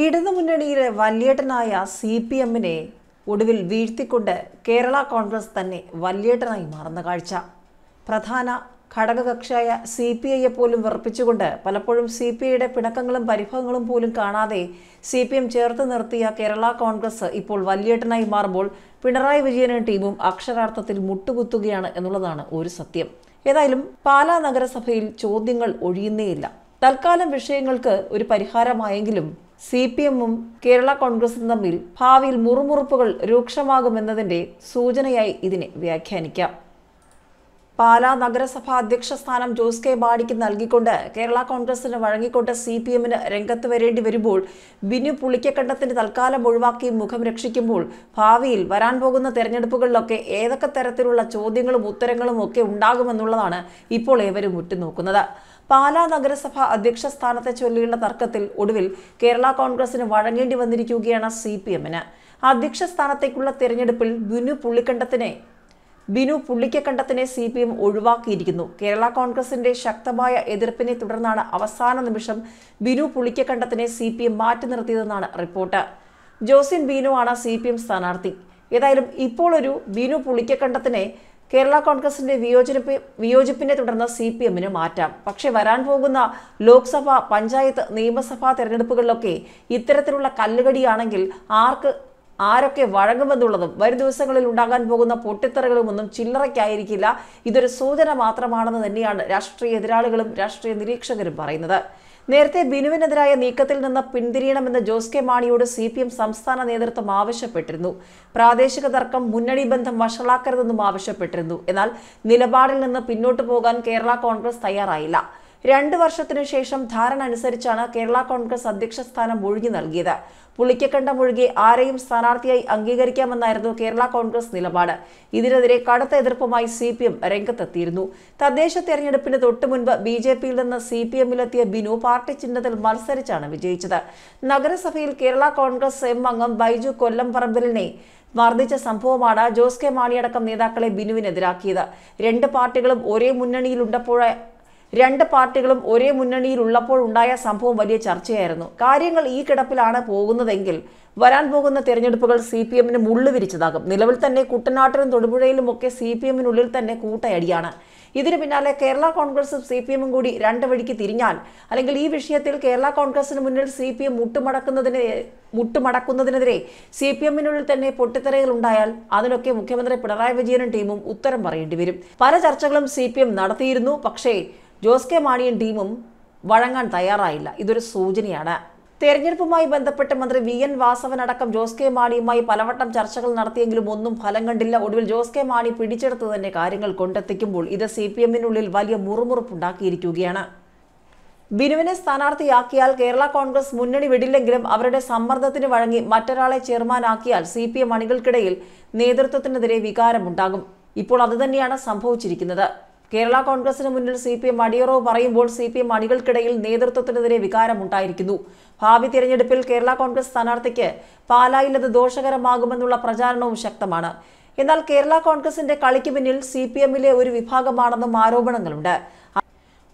മുന്നണിയിലെ വല്യേട്ടനായ C P എമ്മിനെ ഒടുവിൽ വീഴ്ത്തിക്കൊണ്ട് കേരള കോൺഗ്രസ് തന്നെ വല്യേട്ടനായി മാറുന്ന കാഴ്ച പ്രധാന ഘടകകക്ഷിയായ സി പി ഐയെ പോലും വിറപ്പിച്ചുകൊണ്ട് പലപ്പോഴും സി പി ഐയുടെ പിണക്കങ്ങളും പരിഭവങ്ങളും പോലും കാണാതെ സി പി എം ചേർത്ത് നിർത്തിയ കേരള കോൺഗ്രസ് ഇപ്പോൾ വല്യേട്ടനായി മാറുമ്പോൾ പിണറായി വിജയനും ടീമും അക്ഷരാർത്ഥത്തിൽ മുട്ടുകുത്തുകയാണ് എന്നുള്ളതാണ് ഒരു സത്യം ഏതായാലും പാലാ നഗരസഭയിൽ ചോദ്യങ്ങൾ ഒഴിയുന്നേയില്ല തൽക്കാലം വിഷയങ്ങൾക്ക് ഒരു പരിഹാരമായെങ്കിലും സി പി എമ്മും കേരള കോൺഗ്രസും തമ്മിൽ ഭാവിയിൽ മുറുമുറുപ്പുകൾ രൂക്ഷമാകുമെന്നതിന്റെ സൂചനയായി ഇതിനെ വ്യാഖ്യാനിക്കാം പാലാ നഗരസഭാ അധ്യക്ഷ സ്ഥാനം ജോസ് കെ ബാഡിക്ക് നൽകിക്കൊണ്ട് കേരള കോൺഗ്രസിന് വഴങ്ങിക്കൊണ്ട് സി പി എമ്മിന് രംഗത്ത് വരേണ്ടി വരുമ്പോൾ ബിനു പുളിക്കക്കണ്ടത്തിന് തൽക്കാലം ഒഴിവാക്കി മുഖം രക്ഷിക്കുമ്പോൾ ഭാവിയിൽ വരാൻ പോകുന്ന തെരഞ്ഞെടുപ്പുകളിലൊക്കെ ഏതൊക്കെ തരത്തിലുള്ള ചോദ്യങ്ങളും ഉത്തരങ്ങളും ഒക്കെ ഉണ്ടാകുമെന്നുള്ളതാണ് ഇപ്പോൾ ഏവരും ഉറ്റുനോക്കുന്നത് പാലാ നഗരസഭ അധ്യക്ഷ സ്ഥാനത്തെ ചൊല്ലിയുള്ള തർക്കത്തിൽ ഒടുവിൽ കേരള കോൺഗ്രസിന് വഴങ്ങേണ്ടി വന്നിരിക്കുകയാണ് സി പി എമ്മിന് അധ്യക്ഷ സ്ഥാനത്തേക്കുള്ള തെരഞ്ഞെടുപ്പിൽ ബിനു പുള്ളിക്കണ്ടത്തിനെ ബിനു പുള്ളിക്കക്കണ്ടത്തിനെ സി പി എം ഒഴിവാക്കിയിരിക്കുന്നു കേരള കോൺഗ്രസിന്റെ ശക്തമായ എതിർപ്പിനെ തുടർന്നാണ് അവസാന നിമിഷം ബിനു പുള്ളിക്കക്കണ്ടത്തിനെ സി പി എം മാറ്റി നിർത്തിയതെന്നാണ് റിപ്പോർട്ട് ജോസിൻ ബീനു ആണ് സി പി എം സ്ഥാനാർത്ഥി ഏതായാലും ഇപ്പോൾ ഒരു ബിനു പുളിക്കക്കണ്ടത്തിനെ കേരള കോൺഗ്രസിന്റെ വിയോജനപ്പ് വിയോജിപ്പിനെ തുടർന്ന് സി പി എമ്മിന് മാറ്റാം പക്ഷേ വരാൻ പോകുന്ന ലോക്സഭ പഞ്ചായത്ത് നിയമസഭാ തെരഞ്ഞെടുപ്പുകളിലൊക്കെ ഇത്തരത്തിലുള്ള കല്ലുകടിയാണെങ്കിൽ ആർക്ക് ആരൊക്കെ വഴങ്ങുമെന്നുള്ളതും വരും ദിവസങ്ങളിൽ ഉണ്ടാകാൻ പോകുന്ന ഒന്നും ചില്ലറയ്ക്കായിരിക്കില്ല ഇതൊരു സൂചന മാത്രമാണെന്ന് തന്നെയാണ് രാഷ്ട്രീയ എതിരാളികളും രാഷ്ട്രീയ നിരീക്ഷകരും പറയുന്നത് നേരത്തെ ബിനുവിനെതിരായ നീക്കത്തിൽ നിന്ന് പിന്തിരിയണമെന്ന് ജോസ് കെ മാണിയോട് സി പി എം സംസ്ഥാന നേതൃത്വം ആവശ്യപ്പെട്ടിരുന്നു പ്രാദേശിക തർക്കം മുന്നണി ബന്ധം വഷളാക്കരുതെന്നും ആവശ്യപ്പെട്ടിരുന്നു എന്നാൽ നിലപാടിൽ നിന്ന് പിന്നോട്ടു പോകാൻ കേരള കോൺഗ്രസ് തയ്യാറായില്ല രണ്ട് വർഷത്തിനു ശേഷം ധാരണ അനുസരിച്ചാണ് കേരള കോൺഗ്രസ് അധ്യക്ഷ സ്ഥാനം ഒഴിഞ്ഞു നൽകിയത് പുളിക്കക്കണ്ടം ഒഴികെ ആരെയും സ്ഥാനാർത്ഥിയായി അംഗീകരിക്കാമെന്നായിരുന്നു കേരള കോൺഗ്രസ് നിലപാട് ഇതിനെതിരെ കടുത്ത എതിർപ്പുമായി സി പി എം രംഗത്തെത്തിയിരുന്നു തദ്ദേശ തെരഞ്ഞെടുപ്പിന് മുൻപ് ബി ജെ പിയിൽ നിന്ന് സി പി എമ്മിലെത്തിയ ബിനു പാർട്ടി ചിഹ്നത്തിൽ മത്സരിച്ചാണ് വിജയിച്ചത് നഗരസഭയിൽ കേരള കോൺഗ്രസ് എം അംഗം ബൈജു കൊല്ലം പറമ്പലിനെ മർദ്ദിച്ച സംഭവമാണ് ജോസ് കെ മാണിയടക്കം നേതാക്കളെ ബിനുവിനെതിരാക്കിയത് രണ്ട് പാർട്ടികളും ഒരേ മുന്നണിയിലുണ്ടപ്പോഴേ രണ്ട് പാർട്ടികളും ഒരേ ഉള്ളപ്പോൾ ഉണ്ടായ സംഭവം വലിയ ചർച്ചയായിരുന്നു കാര്യങ്ങൾ ഈ കിടപ്പിലാണ് പോകുന്നതെങ്കിൽ വരാൻ പോകുന്ന തെരഞ്ഞെടുപ്പുകൾ സി പി എമ്മിന് മുള്ളുവിരിച്ചതാകും നിലവിൽ തന്നെ കുട്ടനാട്ടിലും തൊടുപുഴയിലും ഒക്കെ സി പി എമ്മിനുള്ളിൽ തന്നെ കൂട്ടയടിയാണ് ഇതിനു പിന്നാലെ കേരള കോൺഗ്രസും സി പി എമ്മും കൂടി രണ്ട് വഴിക്ക് തിരിഞ്ഞാൽ അല്ലെങ്കിൽ ഈ വിഷയത്തിൽ കേരള കോൺഗ്രസിന് മുന്നിൽ സി പി എം മുട്ടുമടക്കുന്നതിന് മുട്ടുമടക്കുന്നതിനെതിരെ സി പി എമ്മിനുള്ളിൽ തന്നെ പൊട്ടിത്തെറികൾ ഉണ്ടായാൽ അതിനൊക്കെ മുഖ്യമന്ത്രി പിണറായി വിജയനും ടീമും ഉത്തരം പറയേണ്ടി വരും പല ചർച്ചകളും സി പി എം നടത്തിയിരുന്നു പക്ഷേ ജോസ് കെ മാണിയും ടീമും വഴങ്ങാൻ തയ്യാറായില്ല ഇതൊരു സൂചനയാണ് തെരഞ്ഞെടുപ്പുമായി ബന്ധപ്പെട്ട് മന്ത്രി വി എൻ വാസവൻ അടക്കം ജോസ് കെ മാണിയുമായി പലവട്ടം ചർച്ചകൾ നടത്തിയെങ്കിലും ഒന്നും ഫലം കണ്ടില്ല ഒടുവിൽ ജോസ് കെ മാണി പിടിച്ചെടുത്ത് തന്നെ കാര്യങ്ങൾ കൊണ്ടെത്തിക്കുമ്പോൾ ഇത് സി പി എമ്മിനുള്ളിൽ വലിയ മുറുമുറുപ്പുണ്ടാക്കിയിരിക്കുകയാണ് ബിനുവിനെ സ്ഥാനാർത്ഥിയാക്കിയാൽ കേരള കോൺഗ്രസ് മുന്നണി വിടില്ലെങ്കിലും അവരുടെ സമ്മർദ്ദത്തിന് വഴങ്ങി മറ്റൊരാളെ ചെയർമാനാക്കിയാൽ സി പി എം അണികൾക്കിടയിൽ നേതൃത്വത്തിനെതിരെ വികാരമുണ്ടാകും ഇപ്പോൾ അതുതന്നെയാണ് സംഭവിച്ചിരിക്കുന്നത് കേരള കോൺഗ്രസിന് മുന്നിൽ സി പി എം അടിയറവ് പറയുമ്പോൾ സി പി എം അണികൾക്കിടയിൽ നേതൃത്വത്തിനെതിരെ വികാരമുണ്ടായിരിക്കുന്നു ഭാവി തിരഞ്ഞെടുപ്പിൽ കേരള കോൺഗ്രസ് സ്ഥാനാർത്ഥിക്ക് പാലായിൽ അത് ദോഷകരമാകുമെന്നുള്ള പ്രചാരണവും ശക്തമാണ് എന്നാൽ കേരള കോൺഗ്രസിന്റെ കളിക്ക് പിന്നിൽ സി പി എമ്മിലെ ഒരു വിഭാഗമാണെന്നും ആരോപണങ്ങളുണ്ട്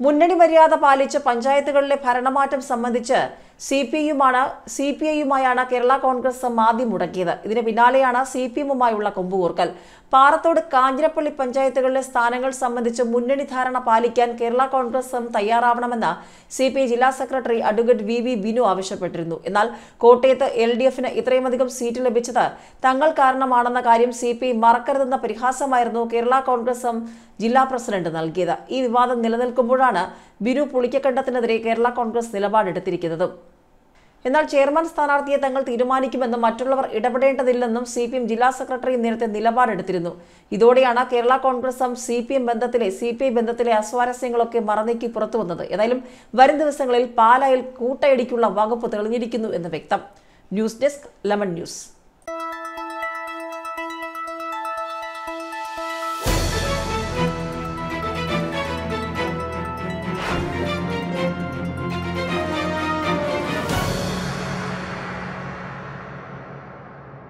മുന്നണി മര്യാദ പാലിച്ച് പഞ്ചായത്തുകളിലെ ഭരണമാറ്റം സംബന്ധിച്ച് സി പി യുമാണ് സി പി ഐയുമായാണ് കേരള കോൺഗ്രസ് മാതി മുടക്കിയത് ഇതിന് പിന്നാലെയാണ് സി പി എമ്മുമായുള്ള കൊമ്പുകൂർക്കൽ പാറത്തോട് കാഞ്ഞിരപ്പള്ളി പഞ്ചായത്തുകളിലെ സ്ഥാനങ്ങൾ സംബന്ധിച്ച് മുന്നണി ധാരണ പാലിക്കാൻ കേരള കോൺഗ്രസ് തയ്യാറാവണമെന്ന് സി പി ഐ ജില്ലാ secretary advocate V V Binu ആവശ്യപ്പെട്ടിരുന്നു എന്നാൽ കോട്ടയത്ത് എൽ ഡി എഫിന് ഇത്രയുമധികം സീറ്റ് ലഭിച്ചത് തങ്ങൾ കാരണമാണെന്ന കാര്യം സി പി ഐ മറക്കരുതെന്ന പരിഹാസമായിരുന്നു കേരള കോൺഗ്രസ് ജില്ലാ പ്രസിഡന്റ് നൽകിയത് ഈ വിവാദം നിലനിൽക്കുമ്പോഴാണ് ബിനു പുളിക്കക്കണ്ടത്തിനെതിരെ കേരള കോൺഗ്രസ് നിലപാടെടുത്തിരിക്കുന്നത് എന്നാൽ ചെയർമാൻ സ്ഥാനാർത്ഥിയെ തങ്ങൾ തീരുമാനിക്കുമെന്നും മറ്റുള്ളവർ ഇടപെടേണ്ടതില്ലെന്നും സി പി എം ജില്ലാ സെക്രട്ടറി നേരത്തെ നിലപാടെടുത്തിരുന്നു ഇതോടെയാണ് കേരള കോൺഗ്രസും സി പി എം ബന്ധത്തിലെ സി പി ഐ ബന്ധത്തിലെ അസ്വാരസ്യങ്ങളൊക്കെ മറന്നേക്കി പുറത്തുവന്നത് ഏതായാലും വരും ദിവസങ്ങളിൽ പാലായിൽ കൂട്ടയടിക്കുള്ള വകുപ്പ് തെളിഞ്ഞിരിക്കുന്നു എന്ന് വ്യക്തം ന്യൂസ് ഡെസ്ക് ലെമൺ ന്യൂസ്